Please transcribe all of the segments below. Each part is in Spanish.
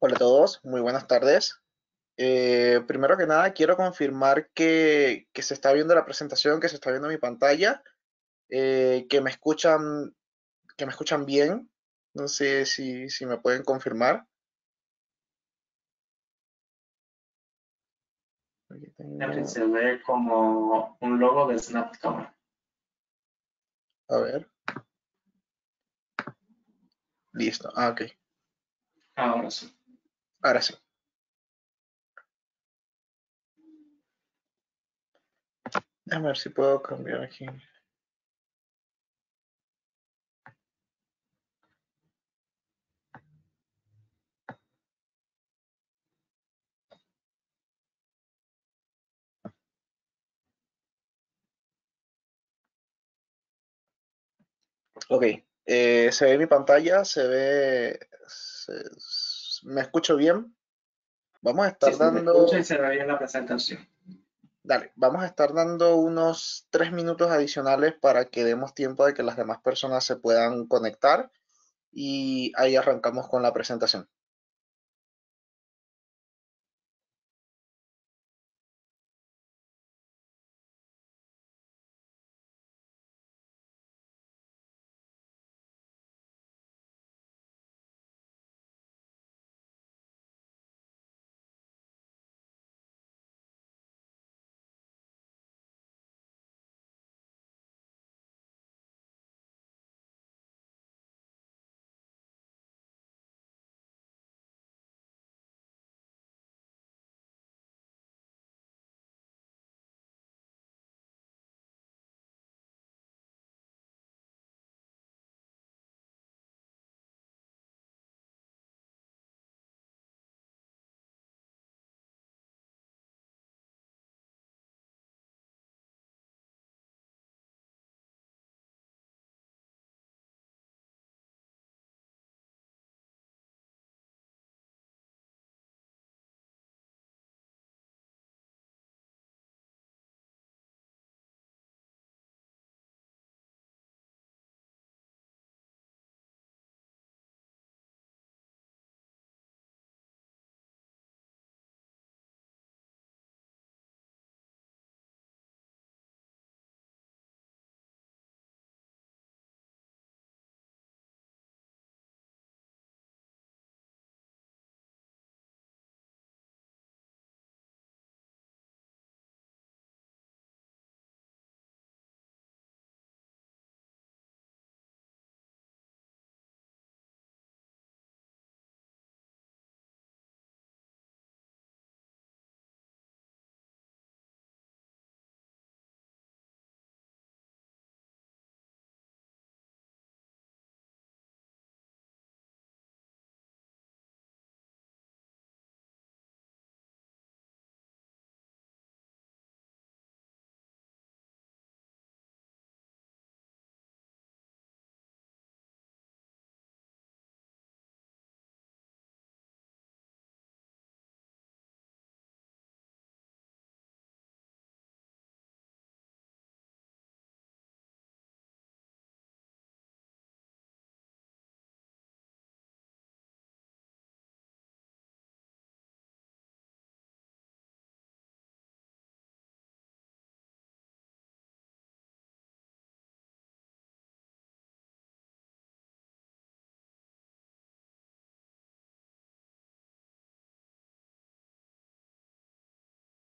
Hola a todos, muy buenas tardes. Eh, primero que nada, quiero confirmar que, se está viendo la presentación, que se está viendo mi pantalla, eh, que, me escuchan, que me escuchan bien. No sé si, me pueden confirmar. Se ve como un logo de Snapchat. A ver. Listo, ah, ok. Ahora sí. Ahora sí. A ver si puedo cambiar aquí. Ok, eh, se ve mi pantalla, se ve, se, ¿me escucho bien? Vamos a estar dando... y la presentación. Dale, vamos a estar dando unos tres minutos adicionales para que demos tiempo de que las demás personas se puedan conectar y ahí arrancamos con la presentación.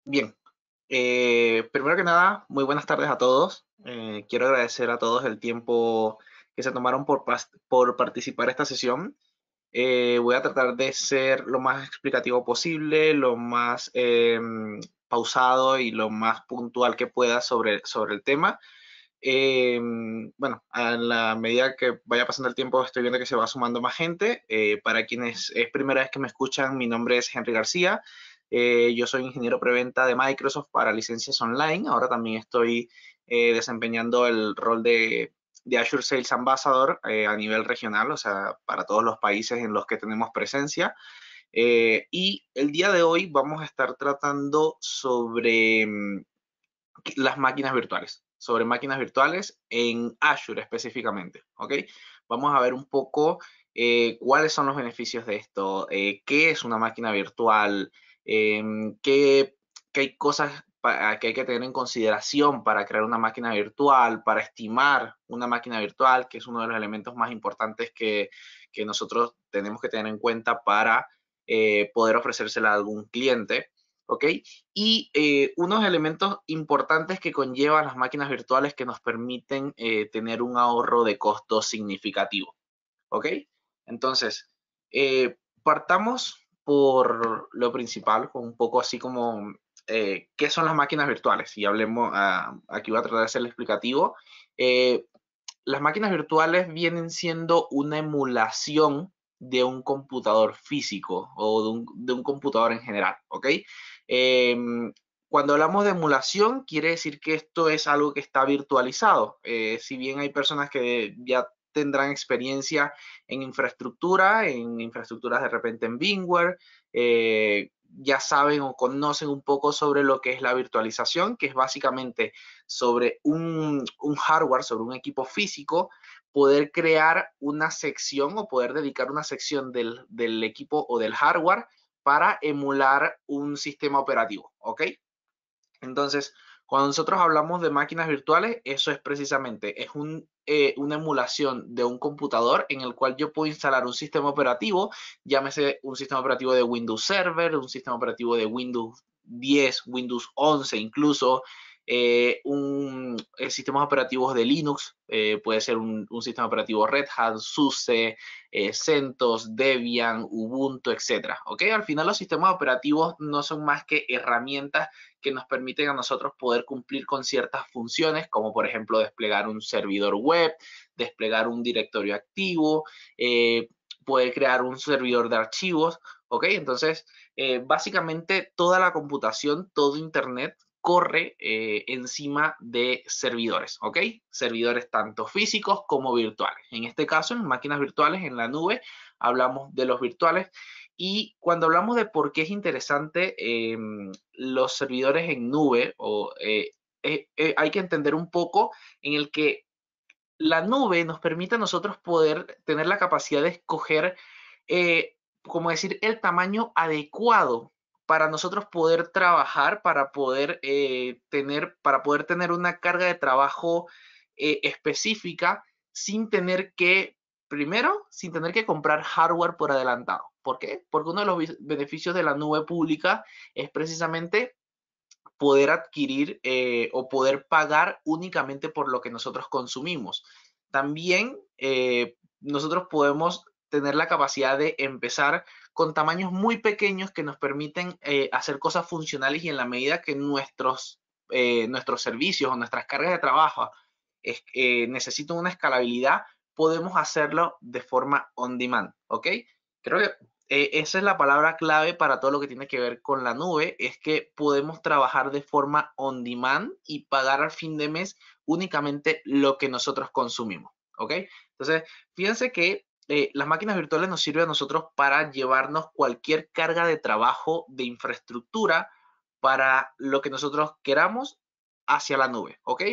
Bien, eh, primero que nada, muy buenas tardes a todos. Eh, quiero agradecer a todos el tiempo que se tomaron por, por participar esta sesión. Eh, voy a tratar de ser lo más explicativo posible, lo más em, pausado y lo más puntual que pueda sobre, sobre el tema. Em, bueno, a la medida que vaya pasando el tiempo estoy viendo que se va sumando más gente. para quienes es primera vez que me escuchan, mi nombre es Henry García. Eh, yo soy ingeniero preventa de Microsoft para licencias online. Ahora también estoy eh, desempeñando el rol de, Azure Sales Ambassador eh, a nivel regional, o sea, para todos los países en los que tenemos presencia. y el día de hoy vamos a estar tratando sobre mm, las máquinas virtuales, sobre máquinas virtuales en Azure específicamente, ¿ok? Vamos a ver un poco cuáles son los beneficios de esto, qué es una máquina virtual, Em, qué, hay cosas que hay que tener en consideración para crear una máquina virtual, para estimar una máquina virtual, que es uno de los elementos más importantes que, que nosotros tenemos que tener en cuenta para eh, poder ofrecérsela a algún cliente. ¿Ok? Y eh, unos elementos importantes que conllevan las máquinas virtuales que nos permiten eh, tener un ahorro de costo significativo. ¿Ok? Entonces, partamos por lo principal, con un poco así como eh, qué son las máquinas virtuales. Y hablemos, ah, aquí va a tratar de el explicativo. Eh, las máquinas virtuales vienen siendo una emulación de un computador físico o de un, computador en general, ¿ok? Em, cuando hablamos de emulación, quiere decir que esto es algo que está virtualizado. Eh, si bien hay personas que ya tendrán experiencia en infraestructura, en infraestructuras de repente en VMware, eh, ya saben o conocen un poco sobre lo que es la virtualización, que es básicamente sobre un, hardware, sobre un equipo físico, poder crear una sección o poder dedicar una sección del, del equipo o del hardware para emular un sistema operativo, ¿ok? Entonces, cuando nosotros hablamos de máquinas virtuales, eso es precisamente, es eh, una emulación de un computador en el cual yo puedo instalar un sistema operativo, llámese un sistema operativo de Windows Server, un sistema operativo de Windows 10, Windows 11 incluso, eh, un, eh, sistemas operativos de Linux, eh, puede ser un, sistema operativo Red Hat, SUSE, CentOS, Debian, Ubuntu, etc. ¿Ok? Al final los sistemas operativos no son más que herramientas que nos permiten a nosotros poder cumplir con ciertas funciones, como por ejemplo desplegar un servidor web, desplegar un directorio activo, poder crear un servidor de archivos, ¿ok? Entonces, básicamente toda la computación, todo Internet corre eh, encima de servidores, ¿ok? Servidores tanto físicos como virtuales. En este caso, en máquinas virtuales, en la nube, hablamos de los virtuales. Y cuando hablamos de por qué es interesante em, los servidores en nube, o, eh, eh, hay que entender un poco en el que la nube nos permite a nosotros poder tener la capacidad de escoger, como decir, el tamaño adecuado para nosotros poder trabajar, para poder, eh, tener, para poder tener una carga de trabajo eh, específica sin tener que, primero, sin tener que comprar hardware por adelantado. ¿Por qué? Porque uno de los beneficios de la nube pública es precisamente poder adquirir eh, o poder pagar únicamente por lo que nosotros consumimos. También nosotros podemos tener la capacidad de empezar con tamaños muy pequeños que nos permiten eh, hacer cosas funcionales y en la medida que nuestros, eh, nuestros servicios o nuestras cargas de trabajo eh, necesitan una escalabilidad, podemos hacerlo de forma on demand, ¿ok? Creo que esa es la palabra clave para todo lo que tiene que ver con la nube, es que podemos trabajar de forma on demand y pagar al fin de mes únicamente lo que nosotros consumimos, ¿ok? Entonces, fíjense que eh, las máquinas virtuales nos sirven a nosotros para llevarnos cualquier carga de trabajo de infraestructura para lo que nosotros queramos hacia la nube, ¿ok?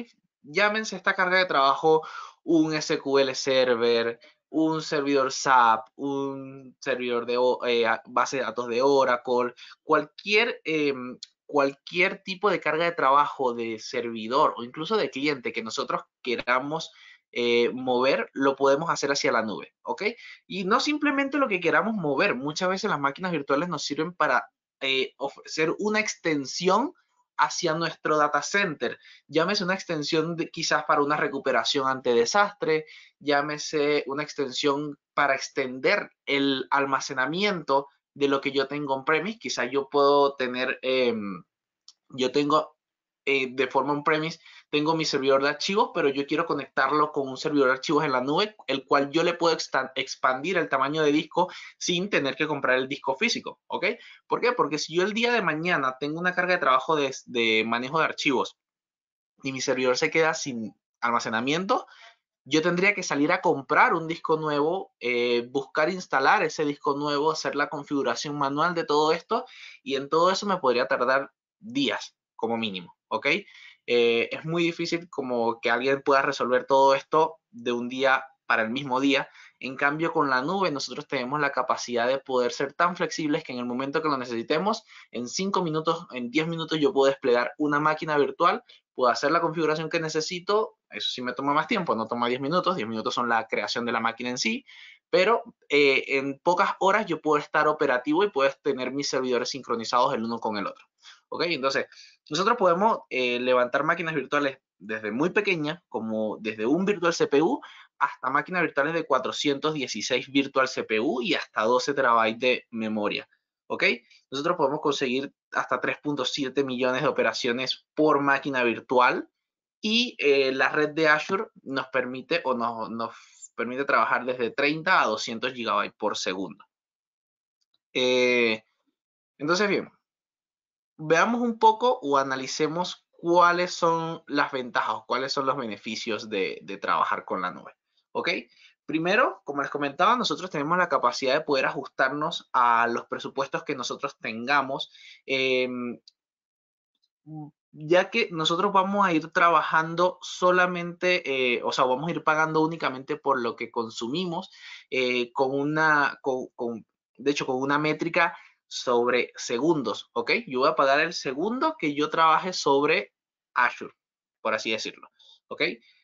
Llámense esta carga de trabajo un SQL server, un servidor SAP, un servidor de eh, base de datos de Oracle, cualquier, eh, cualquier tipo de carga de trabajo de servidor o incluso de cliente que nosotros queramos eh, mover, lo podemos hacer hacia la nube, ¿ok? Y no simplemente lo que queramos mover, muchas veces las máquinas virtuales nos sirven para eh, ofrecer una extensión hacia nuestro data center. Llámese una extensión quizás para una recuperación ante desastre, llámese una extensión para extender el almacenamiento de lo que yo tengo on-premise. Quizás yo puedo tener, em, yo tengo eh, de forma on-premise tengo mi servidor de archivos, pero yo quiero conectarlo con un servidor de archivos en la nube, el cual yo le puedo expandir el tamaño de disco sin tener que comprar el disco físico, ¿ok? ¿Por qué? Porque si yo el día de mañana tengo una carga de trabajo de, manejo de archivos y mi servidor se queda sin almacenamiento, yo tendría que salir a comprar un disco nuevo, eh, buscar instalar ese disco nuevo, hacer la configuración manual de todo esto y en todo eso me podría tardar días como mínimo, ¿ok? Eh, es muy difícil como que alguien pueda resolver todo esto de un día para el mismo día. En cambio, con la nube nosotros tenemos la capacidad de poder ser tan flexibles que en el momento que lo necesitemos, en 5 minutos, en 10 minutos yo puedo desplegar una máquina virtual, puedo hacer la configuración que necesito, eso sí me toma más tiempo, no toma 10 minutos, 10 minutos son la creación de la máquina en sí, pero eh, en pocas horas yo puedo estar operativo y puedo tener mis servidores sincronizados el uno con el otro. ¿Ok? Entonces, nosotros podemos eh, levantar máquinas virtuales desde muy pequeñas, como desde un virtual CPU, hasta máquinas virtuales de 416 virtual CPU y hasta 12 terabytes de memoria. ¿Ok? Nosotros podemos conseguir hasta 3.7 millones de operaciones por máquina virtual y eh, la red de Azure nos permite o nos, nos permite trabajar desde 30 a 200 gigabytes por segundo. Eh, entonces, bien, veamos un poco o analicemos cuáles son las ventajas cuáles son los beneficios de, trabajar con la nube. ¿Ok? Primero, como les comentaba, nosotros tenemos la capacidad de poder ajustarnos a los presupuestos que nosotros tengamos, em, ya que nosotros vamos a ir trabajando solamente, eh, o sea, vamos a ir pagando únicamente por lo que consumimos eh, con una, de hecho, con una métrica sobre segundos, ¿ok? Yo voy a pagar el segundo que yo trabaje sobre Azure, por así decirlo, ¿ok?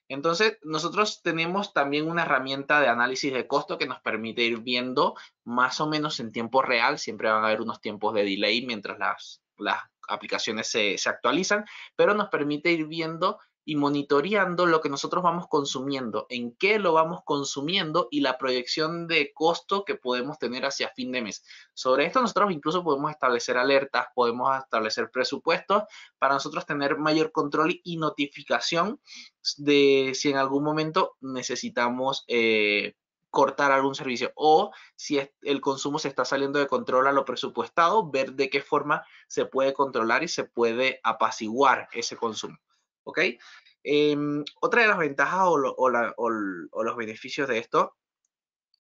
Entonces, nosotros tenemos también una herramienta de análisis de costo que nos permite ir viendo más o menos en tiempo real, siempre van a haber unos tiempos de delay mientras las, las aplicaciones se, se actualizan, pero nos permite ir viendo y monitoreando lo que nosotros vamos consumiendo, en qué lo vamos consumiendo y la proyección de costo que podemos tener hacia fin de mes. Sobre esto nosotros incluso podemos establecer alertas, podemos establecer presupuestos para nosotros tener mayor control y notificación de si en algún momento necesitamos eh, cortar algún servicio o si el consumo se está saliendo de control a lo presupuestado, ver de qué forma se puede controlar y se puede apaciguar ese consumo. ¿ok? Em, otra de las ventajas o, los beneficios de esto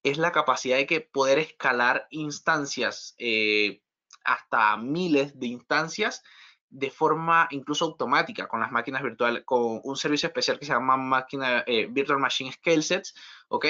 es la capacidad de que poder escalar instancias eh, hasta miles de instancias de forma incluso automática con las máquinas virtuales, con un servicio especial que se llama máquina, eh, Virtual Machine Scale Sets, ¿ok?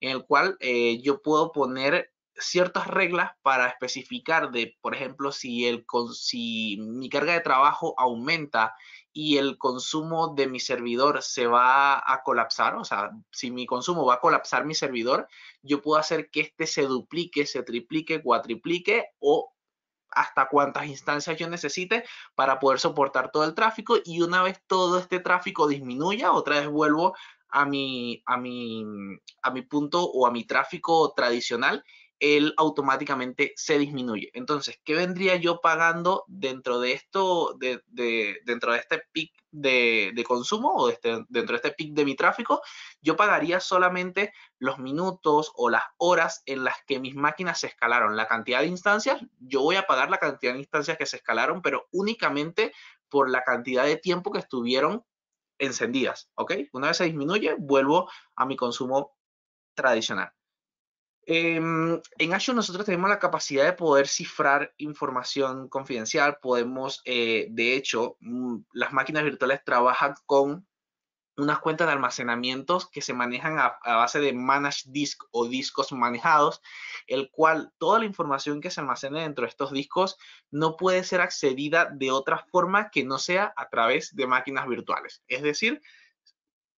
En el cual eh, yo puedo poner ciertas reglas para especificar de, por ejemplo, si, el, si mi carga de trabajo aumenta y el consumo de mi servidor se va a colapsar, o sea, si mi consumo va a colapsar mi servidor, yo puedo hacer que este se duplique, se triplique, cuatriplique o hasta cuantas instancias yo necesite para poder soportar todo el tráfico y una vez todo este tráfico disminuya, otra vez vuelvo a mi, a mi, a mi punto o a mi tráfico tradicional él automáticamente se disminuye. Entonces, ¿qué vendría yo pagando dentro de esto, de, dentro de este pic de, consumo o este, dentro de este pic de mi tráfico? Yo pagaría solamente los minutos o las horas en las que mis máquinas se escalaron. La cantidad de instancias, yo voy a pagar la cantidad de instancias que se escalaron, pero únicamente por la cantidad de tiempo que estuvieron encendidas, ¿ok? Una vez se disminuye, vuelvo a mi consumo tradicional. Em, en Azure nosotros tenemos la capacidad de poder cifrar información confidencial. Podemos, eh, de hecho, mm, las máquinas virtuales trabajan con unas cuentas de almacenamientos que se manejan a, a, base de managed disk o discos manejados, el cual toda la información que se almacene dentro de estos discos no puede ser accedida de otra forma que no sea a través de máquinas virtuales. Es decir,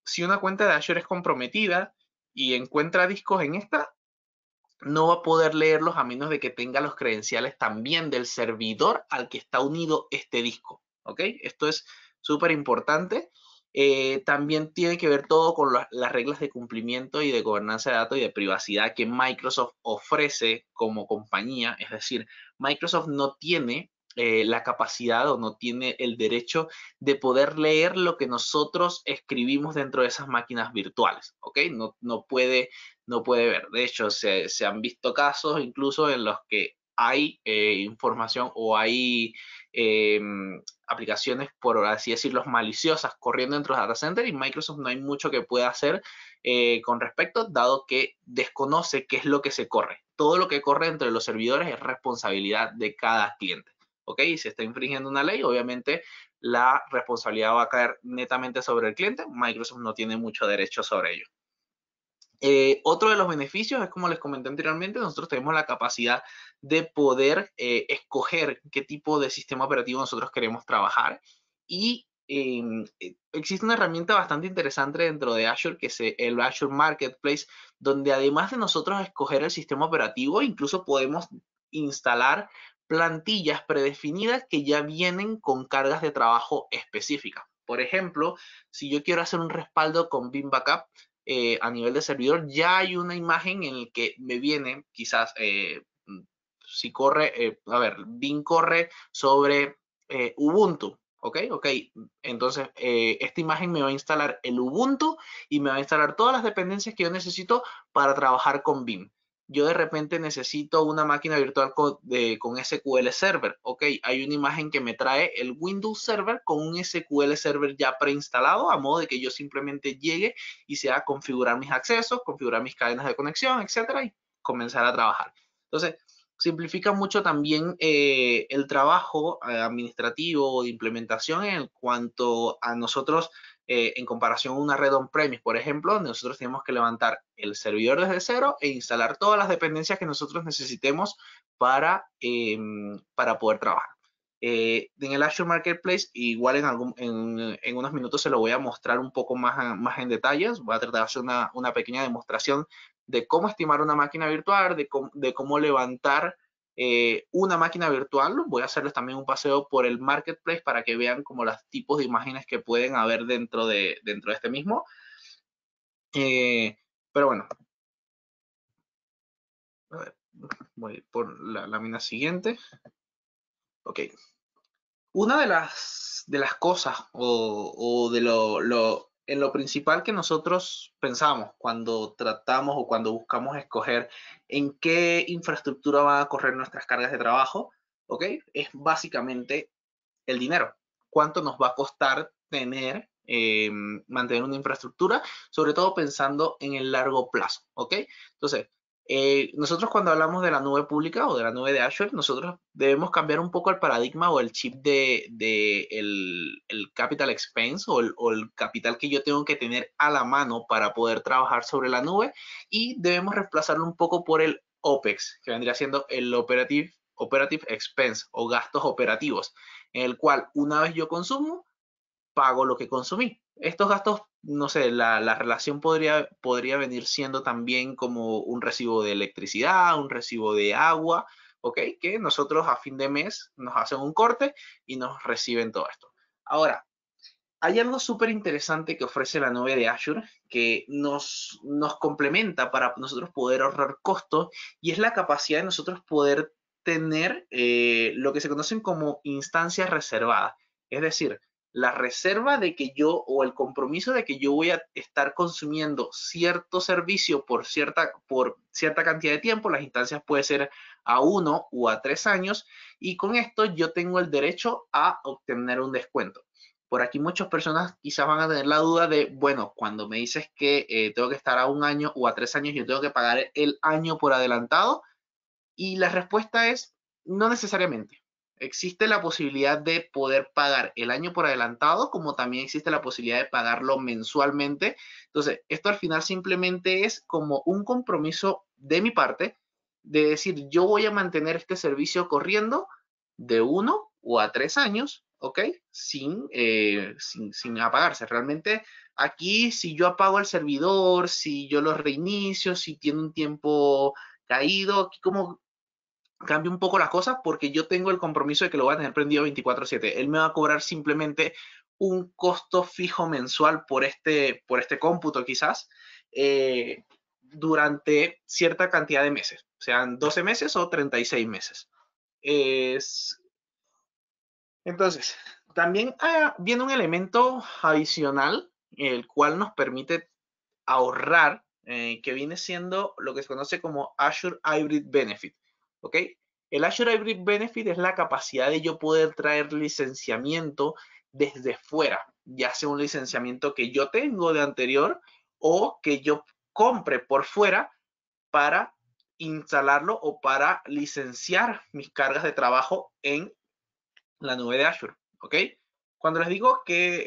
si una cuenta de Azure es comprometida y encuentra discos en esta, no va a poder leerlos a menos de que tenga los credenciales también del servidor al que está unido este disco. ¿Ok? Esto es súper importante. Eh, también tiene que ver todo con las reglas de cumplimiento y de gobernanza de datos y de privacidad que Microsoft ofrece como compañía. Es decir, Microsoft no tiene eh, la capacidad o no tiene el derecho de poder leer lo que nosotros escribimos dentro de esas máquinas virtuales, ¿ok? No, no puede no puede ver. De hecho, se, han visto casos incluso en los que hay eh, información o hay em, aplicaciones, por así decirlo, maliciosas corriendo dentro de data center y Microsoft no hay mucho que pueda hacer eh, con respecto, dado que desconoce qué es lo que se corre. Todo lo que corre entre los servidores es responsabilidad de cada cliente. ¿Ok? Si está infringiendo una ley, obviamente la responsabilidad va a caer netamente sobre el cliente. Microsoft no tiene mucho derecho sobre ello. Eh, otro de los beneficios es, como les comenté anteriormente, nosotros tenemos la capacidad de poder eh, escoger qué tipo de sistema operativo nosotros queremos trabajar y em, eh, existe una herramienta bastante interesante dentro de Azure, que es el Azure Marketplace, donde además de nosotros escoger el sistema operativo, incluso podemos instalar plantillas predefinidas que ya vienen con cargas de trabajo específicas. Por ejemplo, si yo quiero hacer un respaldo con BIM Backup, eh, a nivel de servidor, ya hay una imagen en la que me viene, quizás, eh, mm, si corre, eh, a ver, Bin corre sobre Ubuntu, ¿ok? Ok, entonces esta imagen me va a instalar el Ubuntu y me va a instalar todas las dependencias que yo necesito para trabajar con BIM yo de repente necesito una máquina virtual con, SQL Server. Ok, hay una imagen que me trae el Windows Server con un SQL Server ya preinstalado, a modo de que yo simplemente llegue y sea configurar mis accesos, configurar mis cadenas de conexión, etcétera, y comenzar a trabajar. Entonces, simplifica mucho también eh, el trabajo eh, administrativo de implementación en cuanto a nosotros eh, en comparación a una red on-premise, por ejemplo, donde nosotros tenemos que levantar el servidor desde cero e instalar todas las dependencias que nosotros necesitemos para, em, para poder trabajar. Eh, en el Azure Marketplace, igual en, algún, en, unos minutos se lo voy a mostrar un poco más, más en detalles. Voy a tratar de hacer una, una pequeña demostración de cómo estimar una máquina virtual, de, de cómo levantar eh, una máquina virtual. Voy a hacerles también un paseo por el marketplace para que vean como los tipos de imágenes que pueden haber dentro de, dentro de este mismo. Eh, pero bueno. voy por la lámina siguiente. Ok. Una de las, de las cosas o, de lo en lo principal que nosotros pensamos cuando tratamos o cuando buscamos escoger en qué infraestructura van a correr nuestras cargas de trabajo, ¿ok? Es básicamente el dinero. ¿Cuánto nos va a costar tener, em, mantener una infraestructura? Sobre todo pensando en el largo plazo, ¿ok? Entonces, eh, nosotros cuando hablamos de la nube pública o de la nube de Azure, nosotros debemos cambiar un poco el paradigma o el chip de, el, capital expense o el, capital que yo tengo que tener a la mano para poder trabajar sobre la nube y debemos reemplazarlo un poco por el OPEX, que vendría siendo el operative, operative expense o gastos operativos, en el cual una vez yo consumo, pago lo que consumí. Estos gastos no sé, la, relación podría, venir siendo también como un recibo de electricidad, un recibo de agua, ¿ok? Que nosotros a fin de mes nos hacen un corte y nos reciben todo esto. Ahora, hay algo súper interesante que ofrece la nube de Azure que nos, nos complementa para nosotros poder ahorrar costos y es la capacidad de nosotros poder tener eh, lo que se conocen como instancias reservadas. Es decir, la reserva de que yo o el compromiso de que yo voy a estar consumiendo cierto servicio por cierta, por cierta cantidad de tiempo, las instancias puede ser a uno o a tres años y con esto yo tengo el derecho a obtener un descuento. Por aquí muchas personas quizás van a tener la duda de, bueno, cuando me dices que eh, tengo que estar a un año o a tres años, yo tengo que pagar el año por adelantado. Y la respuesta es, no necesariamente. Existe la posibilidad de poder pagar el año por adelantado, como también existe la posibilidad de pagarlo mensualmente. Entonces, esto al final simplemente es como un compromiso de mi parte de decir, yo voy a mantener este servicio corriendo de uno o a tres años, ¿ok? Sin, eh, sin, apagarse. Realmente aquí, si yo apago el servidor, si yo lo reinicio, si tiene un tiempo caído, aquí como Cambio un poco las cosas porque yo tengo el compromiso de que lo voy a tener prendido 24/7. Él me va a cobrar simplemente un costo fijo mensual por este, por este cómputo quizás eh, durante cierta cantidad de meses, sean 12 meses o 36 meses. Entonces, también ah, viene un elemento adicional, el cual nos permite ahorrar, eh, que viene siendo lo que se conoce como Azure Hybrid Benefit. ¿ok? El Azure Hybrid Benefit es la capacidad de yo poder traer licenciamiento desde fuera, ya sea un licenciamiento que yo tengo de anterior o que yo compre por fuera para instalarlo o para licenciar mis cargas de trabajo en la nube de Azure, ¿ok? Cuando les digo que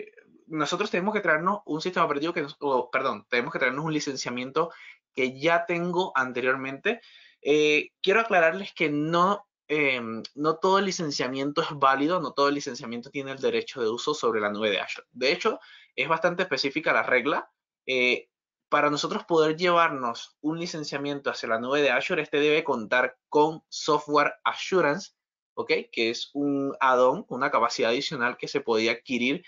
eh, nosotros tenemos que traernos un sistema operativo que, perdón, tenemos que traernos un licenciamiento que ya tengo anteriormente, eh, quiero aclararles que no, eh, no todo el licenciamiento es válido, no todo el licenciamiento tiene el derecho de uso sobre la nube de Azure. De hecho, es bastante específica la regla. Eh, para nosotros poder llevarnos un licenciamiento hacia la nube de Azure, este debe contar con Software Assurance, ¿ok? Que es un add-on, una capacidad adicional que se podía adquirir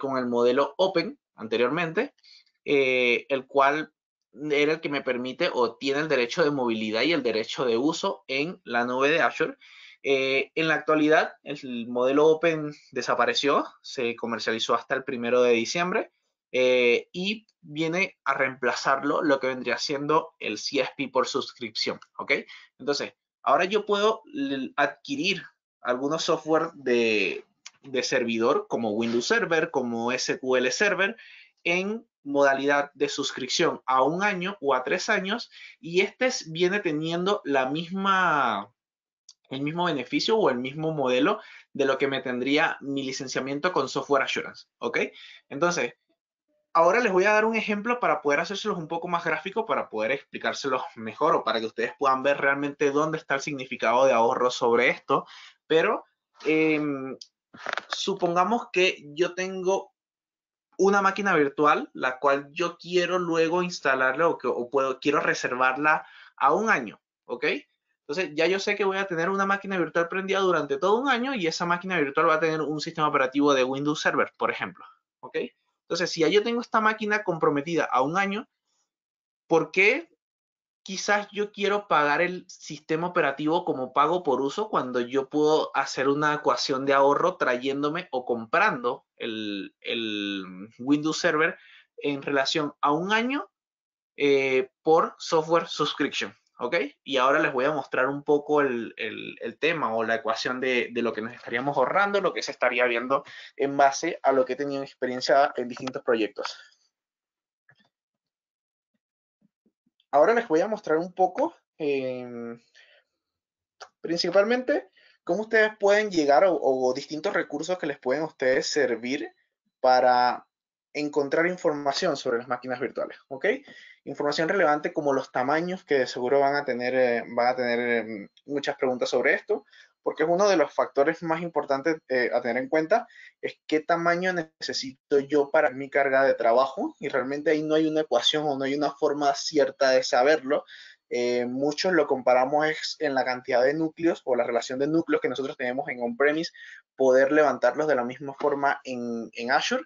con el modelo Open anteriormente, el cual era el que me permite o tiene el derecho de movilidad y el derecho de uso en la nube de Azure. Eh, en la actualidad, el modelo Open desapareció, se comercializó hasta el primero de diciembre eh, y viene a reemplazarlo lo que vendría siendo el CSP por suscripción. Entonces, ahora yo puedo adquirir algunos software de, de servidor como Windows Server, como SQL Server en modalidad de suscripción a un año o a tres años y este viene teniendo la misma el mismo beneficio o el mismo modelo de lo que me tendría mi licenciamiento con Software Assurance, ¿ok? Entonces, ahora les voy a dar un ejemplo para poder hacérselos un poco más gráfico, para poder explicárselos mejor o para que ustedes puedan ver realmente dónde está el significado de ahorro sobre esto, pero em, supongamos que yo tengo una máquina virtual, la cual yo quiero luego instalarla o, puedo, quiero reservarla a un año, ¿ok? Entonces ya yo sé que voy a tener una máquina virtual prendida durante todo un año y esa máquina virtual va a tener un sistema operativo de Windows Server, por ejemplo, ¿ok? Entonces si ya yo tengo esta máquina comprometida a un año, ¿por qué quizás yo quiero pagar el sistema operativo como pago por uso cuando yo puedo hacer una ecuación de ahorro trayéndome o comprando el, Windows Server en relación a un año eh, por software subscription. ¿Ok? Y ahora les voy a mostrar un poco el, tema o la ecuación de, de, lo que nos estaríamos ahorrando, lo que se estaría viendo en base a lo que he tenido experiencia en distintos proyectos. Ahora les voy a mostrar un poco, em, principalmente, cómo ustedes pueden llegar o, distintos recursos que les pueden ustedes servir para encontrar información sobre las máquinas virtuales, ¿ok? Información relevante como los tamaños que seguro van a tener, eh, van a tener em, muchas preguntas sobre esto, porque es uno de los factores más importantes eh, a tener en cuenta, es qué tamaño necesito yo para mi carga de trabajo y realmente ahí no hay una ecuación o no hay una forma cierta de saberlo. Eh, muchos lo comparamos es en la cantidad de núcleos o la relación de núcleos que nosotros tenemos en on-premise, poder levantarlos de la misma forma en, Azure.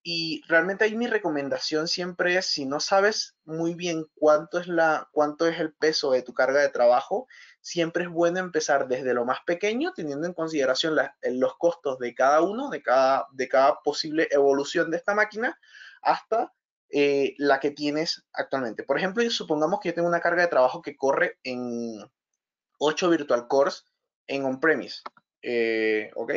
Y realmente ahí mi recomendación siempre es, si no sabes muy bien cuánto es, la, cuánto es el peso de tu carga de trabajo, siempre es bueno empezar desde lo más pequeño, teniendo en consideración eh, los costos de cada uno, de cada, posible evolución de esta máquina, hasta eh, la que tienes actualmente. Por ejemplo, supongamos que yo tengo una carga de trabajo que corre en 8 virtual cores en on-premise, eh, ¿ok?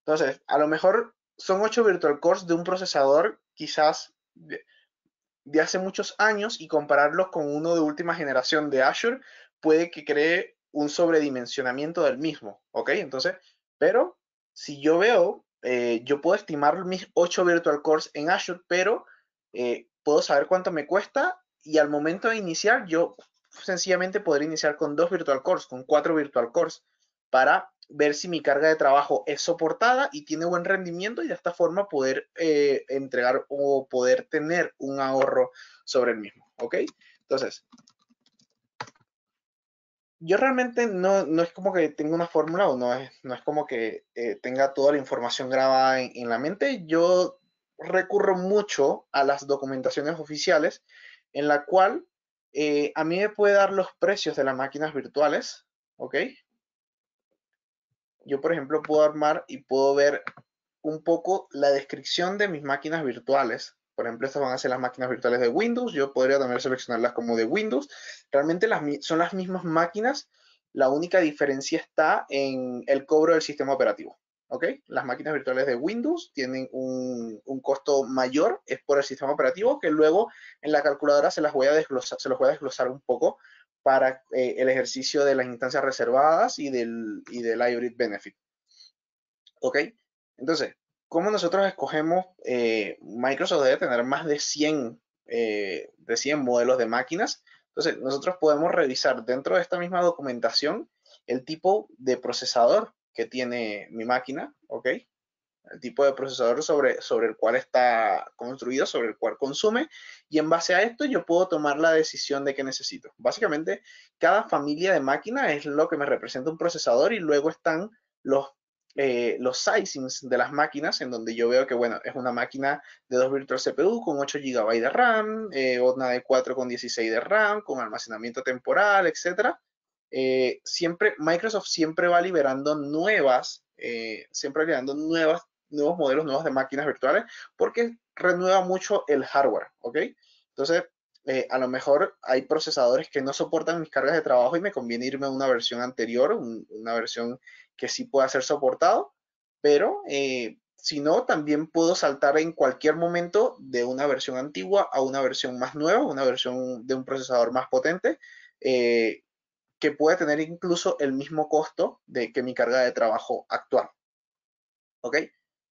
Entonces, a lo mejor son 8 virtual cores de un procesador quizás de hace muchos años y compararlos con uno de última generación de Azure puede que cree un sobredimensionamiento del mismo, ¿ok? Entonces, pero si yo veo, eh, yo puedo estimar mis ocho virtual cores en Azure, pero eh, puedo saber cuánto me cuesta y al momento de iniciar, yo sencillamente podría iniciar con dos virtual cores, con cuatro virtual cores, para ver si mi carga de trabajo es soportada y tiene buen rendimiento y de esta forma poder eh, entregar o poder tener un ahorro sobre el mismo, ¿ok? Entonces, yo realmente no, es como que tenga una fórmula o no es, no es como que eh, tenga toda la información grabada en, la mente. Yo recurro mucho a las documentaciones oficiales en la cual eh, a mí me puede dar los precios de las máquinas virtuales, ¿ok? Yo, por ejemplo, puedo armar y puedo ver un poco la descripción de mis máquinas virtuales, por ejemplo, estas van a ser las máquinas virtuales de Windows. Yo podría también seleccionarlas como de Windows. Realmente son las mismas máquinas. La única diferencia está en el cobro del sistema operativo. ¿ok? Las máquinas virtuales de Windows tienen un, costo mayor, es por el sistema operativo, que luego en la calculadora se las voy a desglosar, se los voy a desglosar un poco para eh, el ejercicio de las instancias reservadas y del, y del hybrid benefit. ¿Ok? Entonces, ¿Cómo nosotros escogemos? Eh, Microsoft debe tener más de 100, eh, de 100 modelos de máquinas. Entonces, nosotros podemos revisar dentro de esta misma documentación el tipo de procesador que tiene mi máquina, ¿ok? El tipo de procesador sobre, sobre el cual está construido, sobre el cual consume, y en base a esto yo puedo tomar la decisión de qué necesito. Básicamente, cada familia de máquina es lo que me representa un procesador y luego están los eh, los sizings de las máquinas, en donde yo veo que, bueno, es una máquina de 2 virtual CPU con 8 GB de RAM, eh, una de 4 con 16 de RAM, con almacenamiento temporal, etc. Eh, siempre, Microsoft siempre va liberando nuevas, eh, siempre liberando nuevas, nuevos modelos nuevos de máquinas virtuales, porque renueva mucho el hardware, ¿ok? Entonces, a lo mejor hay procesadores que no soportan mis cargas de trabajo y me conviene irme a una versión anterior, una versión que sí pueda ser soportado, pero eh, si no, también puedo saltar en cualquier momento de una versión antigua a una versión más nueva, una versión de un procesador más potente, eh, que puede tener incluso el mismo costo de que mi carga de trabajo actual. ¿Ok?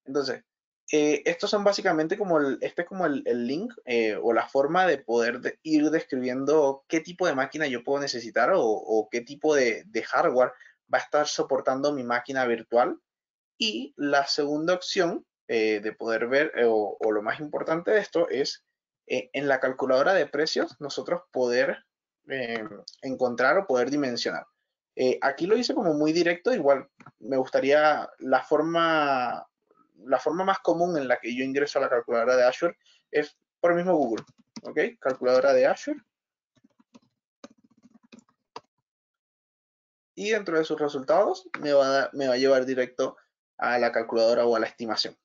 Entonces, eh, estos son básicamente como el, este como el, link o la forma de poder ir describiendo qué tipo de máquina yo puedo necesitar o, qué tipo de, de, hardware va a estar soportando mi máquina virtual. Y la segunda opción eh, de poder ver, eh, o, lo más importante de esto, es eh, en la calculadora de precios nosotros poder em, encontrar o poder dimensionar. aquí lo hice como muy directo, igual me gustaría la forma, la forma más común en la que yo ingreso a la calculadora de Azure es por el mismo Google, ¿ok? Calculadora de Azure y dentro de sus resultados me va, a llevar directo a la calculadora o a la estimación.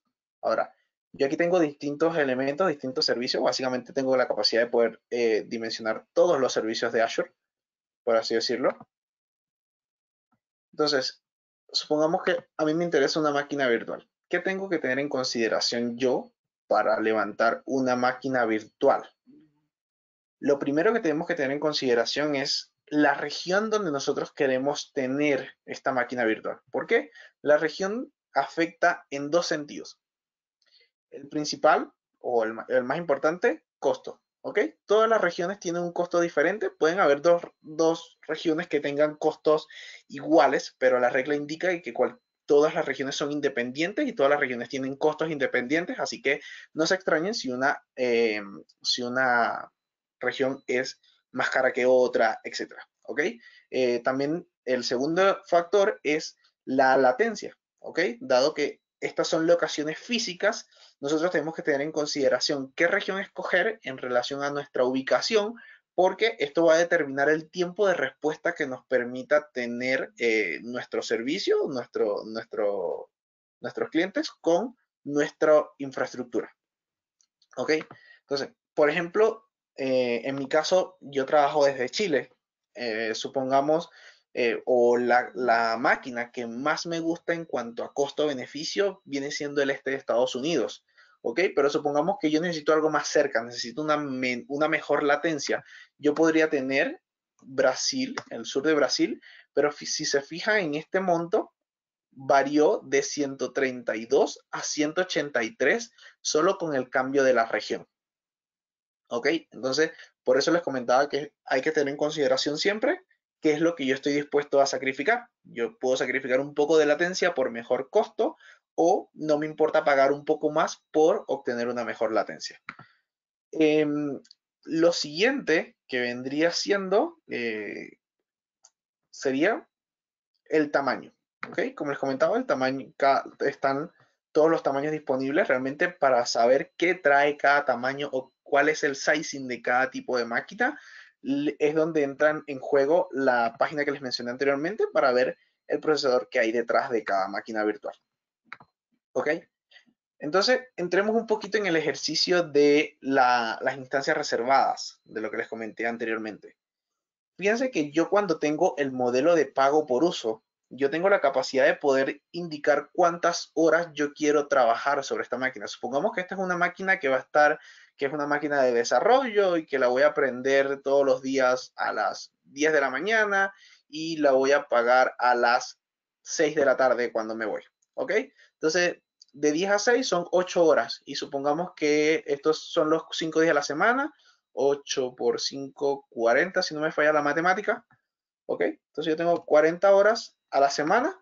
Ahora, yo aquí tengo distintos elementos, distintos servicios. Básicamente tengo la capacidad de poder eh, dimensionar todos los servicios de Azure, por así decirlo. Entonces, supongamos que a mí me interesa una máquina virtual. ¿Qué tengo que tener en consideración yo para levantar una máquina virtual? Lo primero que tenemos que tener en consideración es la región donde nosotros queremos tener esta máquina virtual. ¿Por qué? La región afecta en dos sentidos. El principal o el, más importante, costo. ¿Ok? Todas las regiones tienen un costo diferente. Pueden haber dos, regiones que tengan costos iguales, pero la regla indica que todas las regiones son independientes y todas las regiones tienen costos independientes. Así que no se extrañen si una, em, si una región es más cara que otra, etcétera. ¿Ok? Eh, también el segundo factor es la latencia, ¿ok? Dado que estas son locaciones físicas, nosotros tenemos que tener en consideración qué región escoger en relación a nuestra ubicación, porque esto va a determinar el tiempo de respuesta que nos permita tener eh, nuestro servicio, nuestro, nuestro, nuestros clientes con nuestra infraestructura. ¿Ok? Entonces, por ejemplo, eh, en mi caso, yo trabajo desde Chile. Eh, supongamos, eh, o la, máquina que más me gusta en cuanto a costo-beneficio viene siendo el este de Estados Unidos. ¿Ok? Pero supongamos que yo necesito algo más cerca, necesito una, una mejor latencia. Yo podría tener Brasil, el sur de Brasil, pero si se fija en este monto, varió de 132 a 183 solo con el cambio de la región. ¿Ok? Entonces, por eso les comentaba que hay que tener en consideración siempre qué es lo que yo estoy dispuesto a sacrificar. Yo puedo sacrificar un poco de latencia por mejor costo o no me importa pagar un poco más por obtener una mejor latencia. Em, lo siguiente que vendría siendo eh, sería el tamaño. ¿ok? Como les comentaba, el tamaño, están todos los tamaños disponibles realmente para saber qué trae cada tamaño o cuál es el sizing de cada tipo de máquina, es donde entran en juego la página que les mencioné anteriormente para ver el procesador que hay detrás de cada máquina virtual. ¿Ok? Entonces, entremos un poquito en el ejercicio de las instancias reservadas, de lo que les comenté anteriormente. Fíjense que yo cuando tengo el modelo de pago por uso, yo tengo la capacidad de poder indicar cuántas horas yo quiero trabajar sobre esta máquina. Supongamos que esta es una máquina que va a estar que es una máquina de desarrollo y que la voy a aprender todos los días a las 10 de la mañana y la voy a pagar a las 6 de la tarde cuando me voy. ¿Ok? Entonces, de 10 a 6 son 8 horas y supongamos que estos son los 5 días a la semana, 8 por 5, 40, si no me falla la matemática. ¿Ok? Entonces yo tengo 40 horas a la semana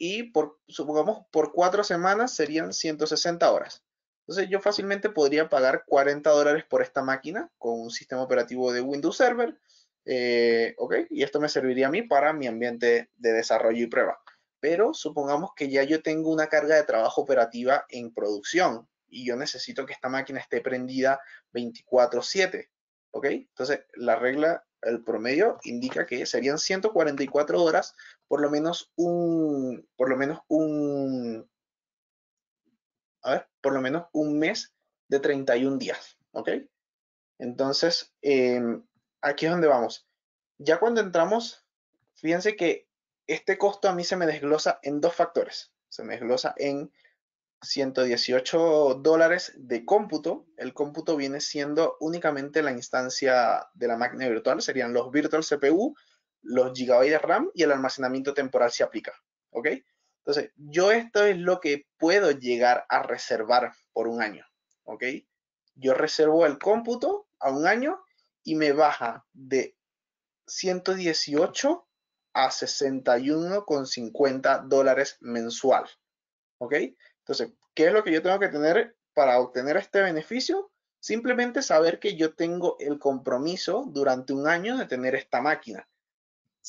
y por, supongamos por 4 semanas serían 160 horas. Entonces yo fácilmente podría pagar 40 dólares por esta máquina con un sistema operativo de Windows Server, eh, ¿ok? Y esto me serviría a mí para mi ambiente de desarrollo y prueba. Pero supongamos que ya yo tengo una carga de trabajo operativa en producción y yo necesito que esta máquina esté prendida 24/7, ¿ok? Entonces la regla, el promedio indica que serían 144 horas, por lo menos un, por lo menos un a ver, por lo menos un mes de 31 días, ¿ok? Entonces, em, aquí es donde vamos. Ya cuando entramos, fíjense que este costo a mí se me desglosa en dos factores. Se me desglosa en 118 dólares de cómputo. El cómputo viene siendo únicamente la instancia de la máquina virtual. Serían los virtual CPU, los gigabytes de RAM y el almacenamiento temporal se aplica. ¿Ok? Entonces, yo esto es lo que puedo llegar a reservar por un año, ¿ok? Yo reservo el cómputo a un año y me baja de 118 a 61,50 dólares mensual, ¿ok? Entonces, ¿qué es lo que yo tengo que tener para obtener este beneficio? Simplemente saber que yo tengo el compromiso durante un año de tener esta máquina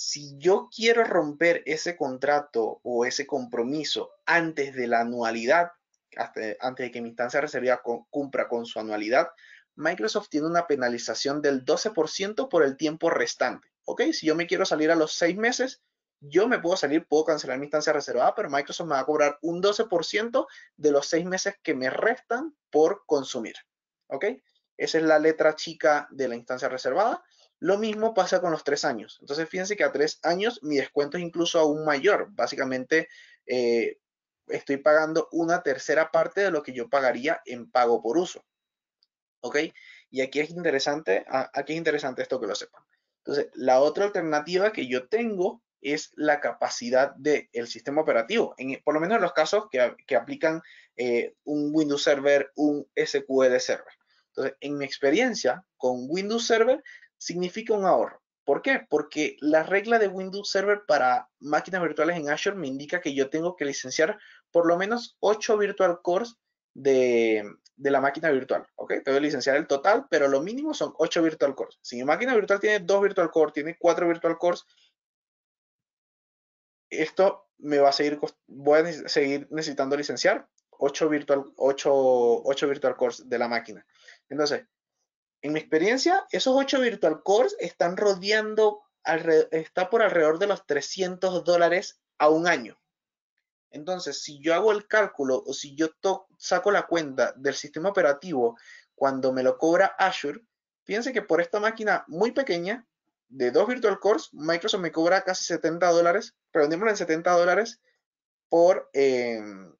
si yo quiero romper ese contrato o ese compromiso antes de la anualidad, antes de que mi instancia reservada cumpla con su anualidad, Microsoft tiene una penalización del 12% por el tiempo restante. ¿Ok? Si yo me quiero salir a los seis meses, yo me puedo salir, puedo cancelar mi instancia reservada, pero Microsoft me va a cobrar un 12% de los seis meses que me restan por consumir. ¿Ok? Esa es la letra chica de la instancia reservada. Lo mismo pasa con los tres años. Entonces, fíjense que a tres años mi descuento es incluso aún mayor. Básicamente, eh, estoy pagando una tercera parte de lo que yo pagaría en pago por uso. ¿Ok? Y aquí es interesante, aquí es interesante esto que lo sepan. Entonces, la otra alternativa que yo tengo es la capacidad del sistema operativo. En, por lo menos en los casos que, aplican eh, un Windows Server, un SQL Server. Entonces, en mi experiencia con Windows Server, significa un ahorro. ¿Por qué? Porque la regla de Windows Server para máquinas virtuales en Azure me indica que yo tengo que licenciar por lo menos 8 virtual cores de, de, la máquina virtual. ¿ok? Te que licenciar el total, pero lo mínimo son 8 virtual cores. Si mi máquina virtual tiene 2 virtual cores, tiene 4 virtual cores, esto me va a seguir, voy a seguir necesitando licenciar 8 virtual, 8 virtual cores de la máquina. Entonces, en mi experiencia, esos 8 Virtual Cores están rodeando, está por alrededor de los 300 dólares a un año. Entonces, si yo hago el cálculo o si yo saco la cuenta del sistema operativo cuando me lo cobra Azure, fíjense que por esta máquina muy pequeña de dos Virtual Cores, Microsoft me cobra casi 70 dólares, redondémoslo en 70 dólares por, em,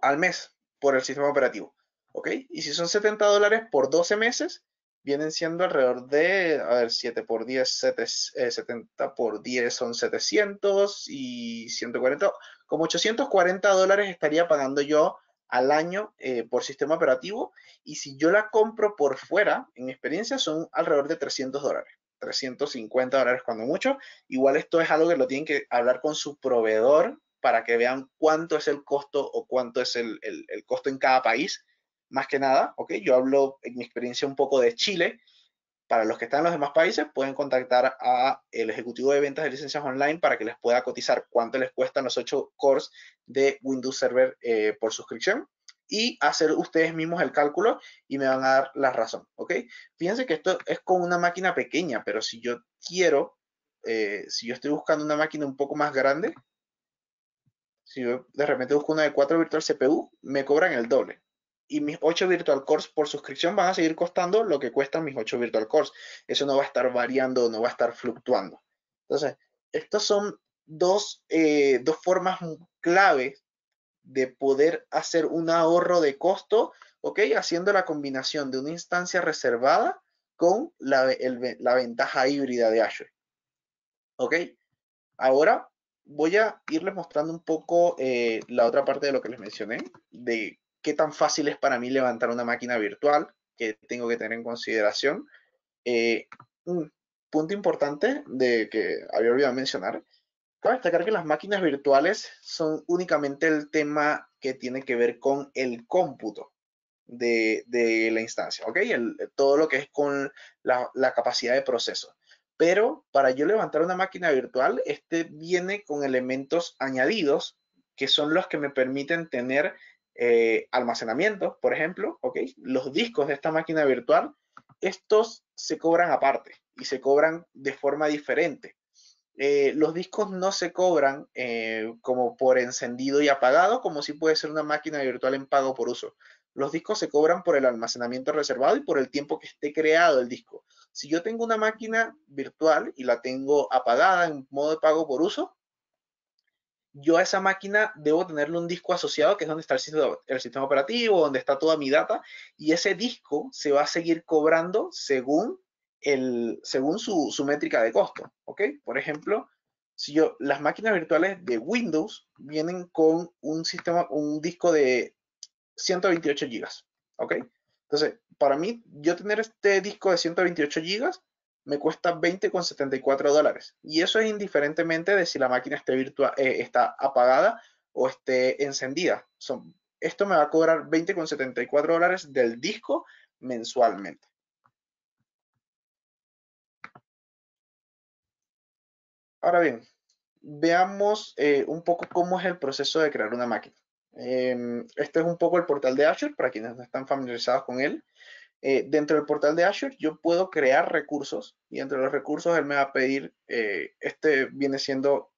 al mes por el sistema operativo. ¿Ok? Y si son 70 dólares por 12 meses, vienen siendo alrededor de, a ver, 7 por 10, 7, 70 por 10 son 700 y 140, como 840 dólares estaría pagando yo al año eh, por sistema operativo y si yo la compro por fuera, en experiencia, son alrededor de 300 dólares. 350 dólares cuando mucho. Igual esto es algo que lo tienen que hablar con su proveedor para que vean cuánto es el costo o cuánto es el costo en cada país más que nada, ¿ok? Yo hablo en mi experiencia un poco de Chile. Para los que están en los demás países, pueden contactar a el ejecutivo de ventas de licencias online para que les pueda cotizar cuánto les cuestan los ocho cores de Windows Server eh, por suscripción y hacer ustedes mismos el cálculo y me van a dar la razón, ¿ok? Fíjense que esto es con una máquina pequeña, pero si yo quiero, eh, si yo estoy buscando una máquina un poco más grande, si yo de repente busco una de cuatro virtual CPU, me cobran el doble, y mis ocho virtual cores por suscripción van a seguir costando lo que cuestan mis ocho virtual cores. Eso no va a estar variando, no va a estar fluctuando. Entonces, estas son eh, dos, formas clave de poder hacer un ahorro de costo, ¿ok? Haciendo la combinación de una instancia reservada con la, ventaja híbrida de Azure. ¿Ok? Ahora voy a irles mostrando un poco eh, la otra parte de lo que les mencioné, de qué tan fácil es para mí levantar una máquina virtual que tengo que tener en consideración. Eh, un punto importante de que había olvidado mencionar, cabe destacar que las máquinas virtuales son únicamente el tema que tiene que ver con el cómputo de, la instancia, ¿ok? El, todo lo que es con la, la capacidad de proceso. Pero para yo levantar una máquina virtual, este viene con elementos añadidos que son los que me permiten tener eh, almacenamiento, por ejemplo, ¿ok? Los discos de esta máquina virtual, estos se cobran aparte y se cobran de forma diferente. Eh, los discos no se cobran eh, como por encendido y apagado, como si puede ser una máquina virtual en pago por uso. Los discos se cobran por el almacenamiento reservado y por el tiempo que esté creado el disco. Si yo tengo una máquina virtual y la tengo apagada en modo de pago por uso, yo a esa máquina debo tenerle un disco asociado, que es donde está el sistema, operativo, donde está toda mi data, y ese disco se va a seguir cobrando según, el, según su, métrica de costo. okay Por ejemplo, si yo, las máquinas virtuales de Windows vienen con un sistema, un disco de 128 GB. Entonces, para mí, yo tener este disco de 128 GB me cuesta 20,74 dólares. Y eso es indiferentemente de si la máquina esté, eh, está apagada o esté encendida. Son, esto me va a cobrar 20,74 dólares del disco mensualmente. Ahora bien, veamos eh, un poco cómo es el proceso de crear una máquina. Em, este es un poco el portal de Azure para quienes no están familiarizados con él. Eh, dentro del portal de Azure yo puedo crear recursos y entre los recursos él me va a pedir, eh, este viene siendo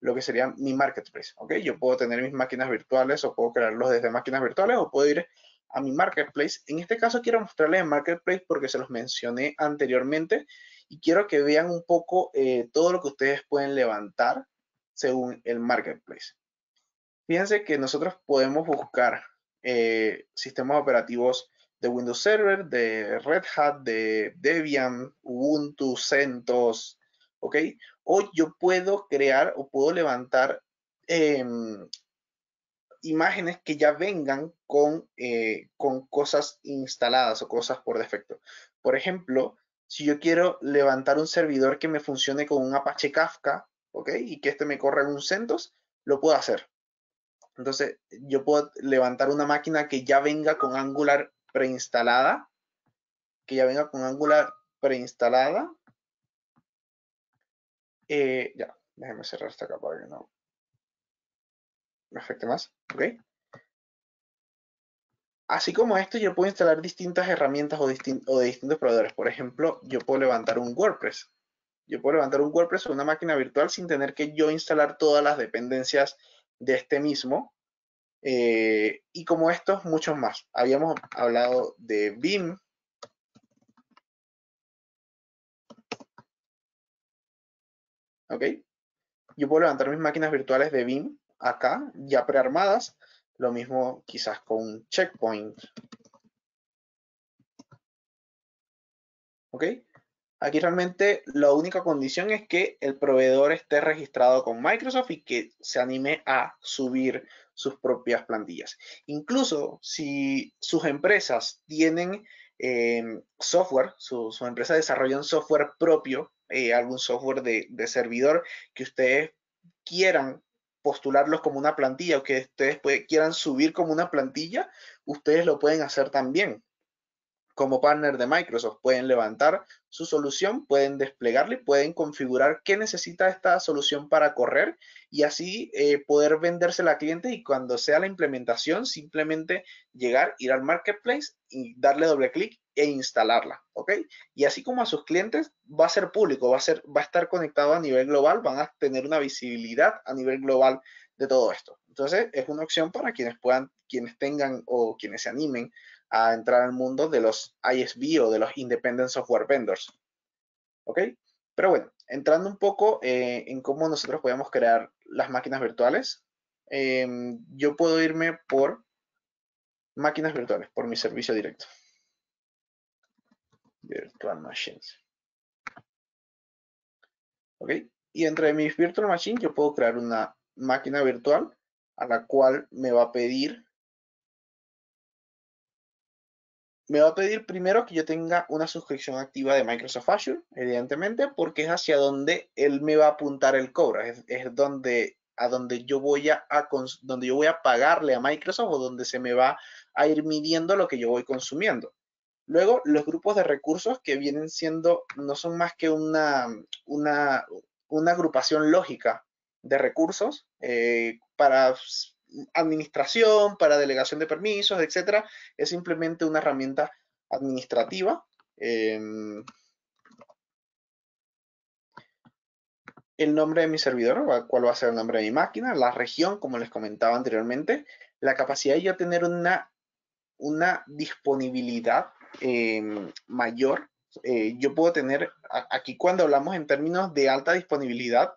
lo que sería mi marketplace, ¿ok? Yo puedo tener mis máquinas virtuales o puedo crearlos desde máquinas virtuales o puedo ir a mi marketplace. En este caso quiero mostrarles el marketplace porque se los mencioné anteriormente y quiero que vean un poco eh, todo lo que ustedes pueden levantar según el marketplace. Fíjense que nosotros podemos buscar sistemas operativos de Windows Server, de Red Hat, de Debian, Ubuntu, CentOS, ¿ok? O yo puedo crear o puedo levantar em, imágenes que ya vengan con, eh, con cosas instaladas o cosas por defecto. Por ejemplo, si yo quiero levantar un servidor que me funcione con un Apache Kafka, ¿ok? Y que este me corra en un CentOS, lo puedo hacer. Entonces, yo puedo levantar una máquina que ya venga con Angular preinstalada, que ya venga con Angular preinstalada. Eh, ya, déjeme cerrar esta capa para que no me afecte más. Así como esto, yo puedo instalar distintas herramientas o, o de distintos proveedores. Por ejemplo, yo puedo levantar un WordPress. Yo puedo levantar un WordPress o una máquina virtual sin tener que yo instalar todas las dependencias de este mismo eh, y como estos, muchos más. Habíamos hablado de BIM. ¿Ok? Yo puedo levantar mis máquinas virtuales de BIM acá, ya prearmadas. Lo mismo quizás con checkpoint. ¿Ok? Aquí realmente la única condición es que el proveedor esté registrado con Microsoft y que se anime a subir sus propias plantillas. Incluso si sus empresas tienen eh, software, su, su desarrolla desarrollan software propio, eh, algún software de, servidor que ustedes quieran postularlos como una plantilla o que ustedes quieran subir como una plantilla, ustedes lo pueden hacer también como partner de Microsoft. Pueden levantar su solución, pueden desplegarla y pueden configurar qué necesita esta solución para correr y así eh, poder vendérsela a clientes y cuando sea la implementación simplemente llegar, ir al marketplace y darle doble clic e instalarla, ¿ok? Y así como a sus clientes va a ser público, va a, ser, va a estar conectado a nivel global, van a tener una visibilidad a nivel global de todo esto. Entonces es una opción para quienes puedan, quienes tengan o quienes se animen a entrar al mundo de los ISB o de los Independent Software Vendors. ¿Ok? Pero bueno, entrando un poco eh, en cómo nosotros podemos crear las máquinas virtuales, em, yo puedo irme por máquinas virtuales, por mi servicio directo. Virtual Machines. ¿Ok? Y entre mis Virtual Machines yo puedo crear una máquina virtual a la cual me va a pedir me va a pedir primero que yo tenga una suscripción activa de Microsoft Azure, evidentemente, porque es hacia donde él me va a apuntar el cobro, es, donde, a donde yo, voy a, donde yo voy a pagarle a Microsoft o donde se me va a ir midiendo lo que yo voy consumiendo. Luego, los grupos de recursos que vienen siendo, no son más que una, una, agrupación lógica de recursos eh, para administración, para delegación de permisos, etcétera, es simplemente una herramienta administrativa. Em, el nombre de mi servidor, cuál va a ser el nombre de mi máquina, la región, como les comentaba anteriormente, la capacidad de yo tener una, una disponibilidad em, mayor. Eh, yo puedo tener, aquí cuando hablamos en términos de alta disponibilidad,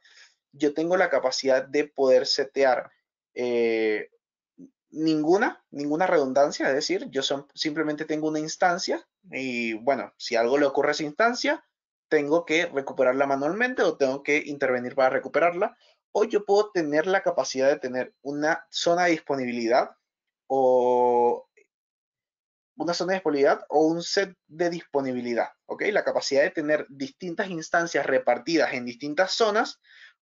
yo tengo la capacidad de poder setear eh, ninguna, ninguna redundancia, es decir, yo simplemente tengo una instancia y bueno, si algo le ocurre a esa instancia, tengo que recuperarla manualmente o tengo que intervenir para recuperarla o yo puedo tener la capacidad de tener una zona de disponibilidad o una zona de disponibilidad o un set de disponibilidad, ¿ok? La capacidad de tener distintas instancias repartidas en distintas zonas